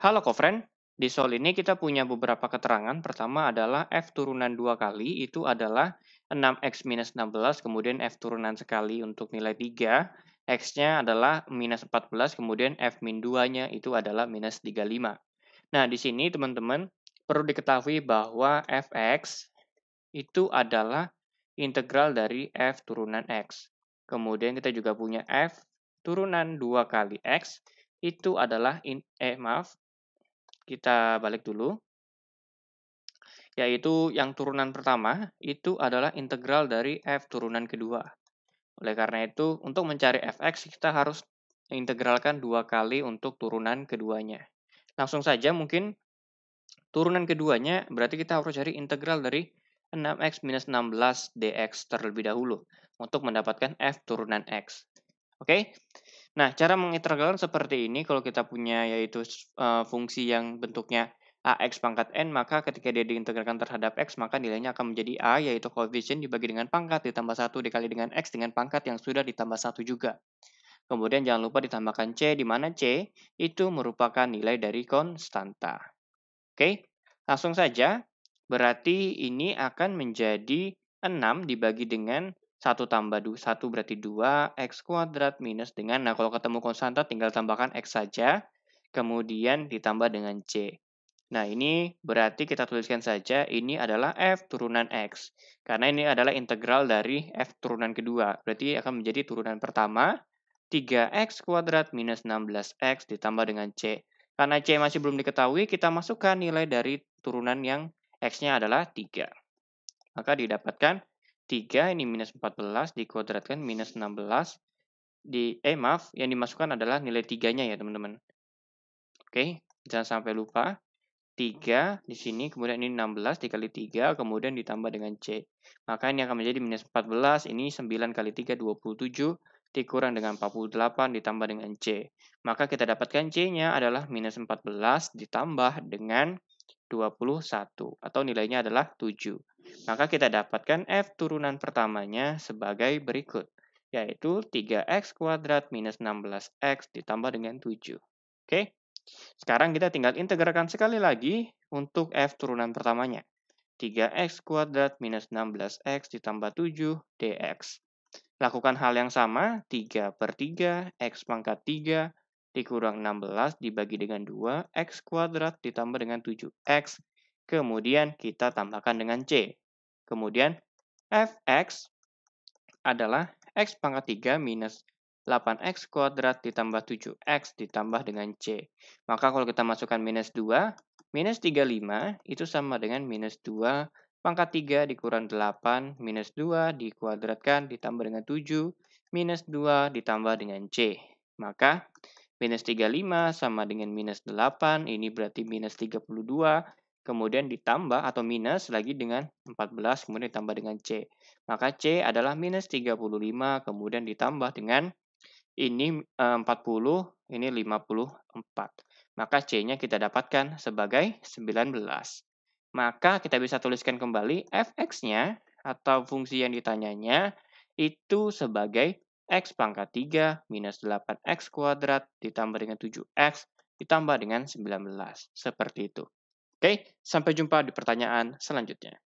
Halo Kofren, di soal ini kita punya beberapa keterangan. Pertama adalah F turunan dua kali itu adalah 6X minus 16, kemudian F turunan sekali untuk nilai 3, X-nya adalah minus 14, kemudian F min 2-nya itu adalah minus 35. Nah, di sini teman-teman perlu diketahui bahwa Fx itu adalah integral dari F turunan X. Kemudian kita juga punya F turunan 2 kali X, itu adalah, in, eh maaf, kita balik dulu yaitu yang turunan pertama itu adalah integral dari f turunan kedua. Oleh karena itu, untuk mencari fx kita harus integralkan dua kali untuk turunan keduanya. Langsung saja mungkin turunan keduanya berarti kita harus cari integral dari 6x minus 16 dx terlebih dahulu untuk mendapatkan f turunan x. Oke, Nah, cara mengintegralkan seperti ini kalau kita punya yaitu uh, fungsi yang bentuknya AX pangkat N, maka ketika dia diintegralkan terhadap X, maka nilainya akan menjadi A, yaitu koefisien dibagi dengan pangkat, ditambah 1 dikali dengan X dengan pangkat yang sudah ditambah 1 juga. Kemudian jangan lupa ditambahkan C, di mana C itu merupakan nilai dari konstanta. Oke, langsung saja. Berarti ini akan menjadi 6 dibagi dengan 1 tambah 1 berarti 2, X kuadrat minus dengan, nah kalau ketemu konstanta tinggal tambahkan X saja, kemudian ditambah dengan C. Nah ini berarti kita tuliskan saja ini adalah F turunan X, karena ini adalah integral dari F turunan kedua, berarti akan menjadi turunan pertama, 3X kuadrat minus 16X ditambah dengan C. Karena C masih belum diketahui, kita masukkan nilai dari turunan yang X-nya adalah 3. Maka didapatkan 3 ini minus 14 dikuadratkan minus 16 di eh maaf yang dimasukkan adalah nilai tiganya ya teman-teman oke jangan sampai lupa 3 di sini kemudian ini 16 dikali 3 kemudian ditambah dengan C maka ini akan menjadi minus 14 ini 9 kali 3 27 dikurang dengan 48 ditambah dengan C maka kita dapatkan C nya adalah minus 14 ditambah dengan 21 atau nilainya adalah 7 maka kita dapatkan F turunan pertamanya sebagai berikut, yaitu 3X kuadrat minus 16X ditambah dengan 7. Oke, sekarang kita tinggal integrakan sekali lagi untuk F turunan pertamanya. 3X kuadrat minus 16X ditambah 7 dx. Lakukan hal yang sama, 3 per 3, X pangkat 3, dikurang 16 dibagi dengan 2, X kuadrat ditambah dengan 7X Kemudian kita tambahkan dengan C. Kemudian fx adalah x pangkat 3 minus 8x kuadrat ditambah 7x ditambah dengan C. Maka kalau kita masukkan minus 2, minus 35 itu sama dengan minus 2 pangkat 3 dikurang 8 minus 2 dikuadratkan ditambah dengan 7 minus 2 ditambah dengan C. Maka minus 35 sama dengan minus 8, ini berarti minus 32 kemudian ditambah atau minus lagi dengan 14, kemudian ditambah dengan C. Maka C adalah minus 35, kemudian ditambah dengan ini 40, eh, ini 54. Maka C-nya kita dapatkan sebagai 19. Maka kita bisa tuliskan kembali fx-nya atau fungsi yang ditanyanya itu sebagai x pangkat 3 minus 8x kuadrat ditambah dengan 7x ditambah dengan 19. Seperti itu. Oke, sampai jumpa di pertanyaan selanjutnya.